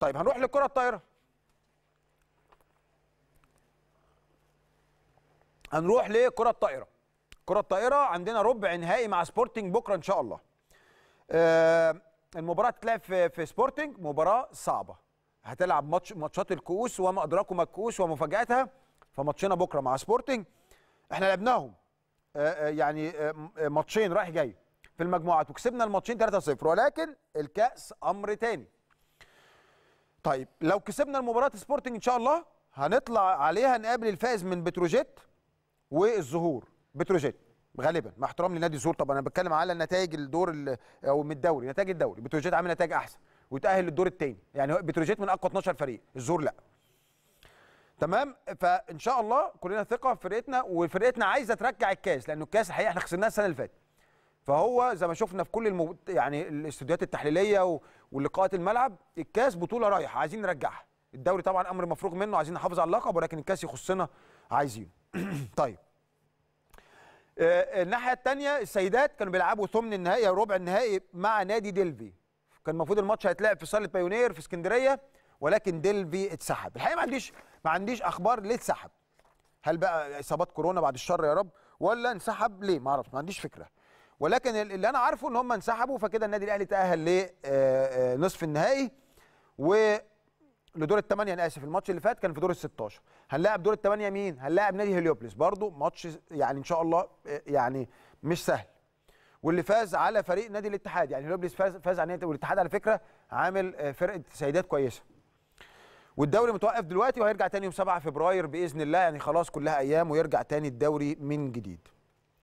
طيب هنروح للكره الطايره هنروح للكره الطايره الكره الطايره عندنا ربع نهائي مع سبورتنج بكره ان شاء الله آه المباراه تلعب في, في سبورتنج مباراه صعبه هتلعب ماتش ماتشات الكؤوس وما ادراكم الكؤوس ومفاجاتها فماتشنا بكره مع سبورتنج احنا لعبناهم آه, آه، يعني آه،, آه ماتشين رايح جاي في المجموعات وكسبنا الماتشين 3-0 ولكن الكاس امر تاني طيب لو كسبنا المباراه سبورتنج ان شاء الله هنطلع عليها نقابل الفائز من بتروجيت والزهور بتروجيت غالبا مع احترام لنادي الزهور طبعا انا بتكلم على نتائج الدور او من الدوري نتائج الدوري بتروجيت عامل نتائج احسن وتأهل للدور الثاني يعني بتروجيت من اقوى 12 فريق الزهور لا تمام فان شاء الله كلنا ثقه في فرقتنا وفرقتنا عايزه ترجع الكاس لانه الكاس الحقيقه احنا خسرناه السنه اللي فاتت فهو زي ما شفنا في كل المب... يعني الاستوديوهات التحليليه واللقاءات الملعب الكاس بطوله رايحه عايزين نرجعها الدوري طبعا امر مفروغ منه عايزين نحافظ على اللقب ولكن الكاس يخصنا عايزينه طيب آه, آه، الناحيه الثانيه السيدات كانوا بيلعبوا ثمن النهائي او ربع النهائي مع نادي ديلفي كان المفروض الماتش هيتلعب في صاله بايونير في اسكندريه ولكن ديلفي اتسحب الحقيقه ما عنديش ما عنديش اخبار ليه اتسحب هل بقى اصابات كورونا بعد الشر يا رب ولا انسحب ليه ما اعرفش ما عنديش فكره ولكن اللي انا عارفه ان هم انسحبوا فكده النادي الاهلي تاهل لنصف آه، آه، النهائي و لدور الثمانيه انا اسف الماتش اللي فات كان في دور ال 16 هنلاعب دور الثمانيه مين هنلاعب نادي هليوبلس برضو ماتش يعني ان شاء الله آه، يعني مش سهل واللي فاز على فريق نادي الاتحاد يعني هليوبلس فاز فاز على نادي الاتحاد على فكره عامل فرقه سيدات كويسه والدوري متوقف دلوقتي وهيرجع تاني يوم 7 فبراير باذن الله يعني خلاص كلها ايام ويرجع تاني الدوري من جديد